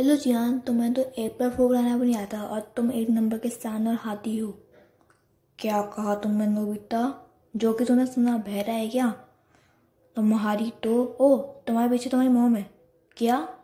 hello जियान तुम्हें तो एक बार फोक लाना भी नहीं आता और तुम एक नंबर के और हाथी हो क्या कहा तुमने नोबिता जो कि तुमने सुना बहरा है क्या तुम्हारी तो ओ तुम्हारे पीछे तुम्हारी मोम है क्या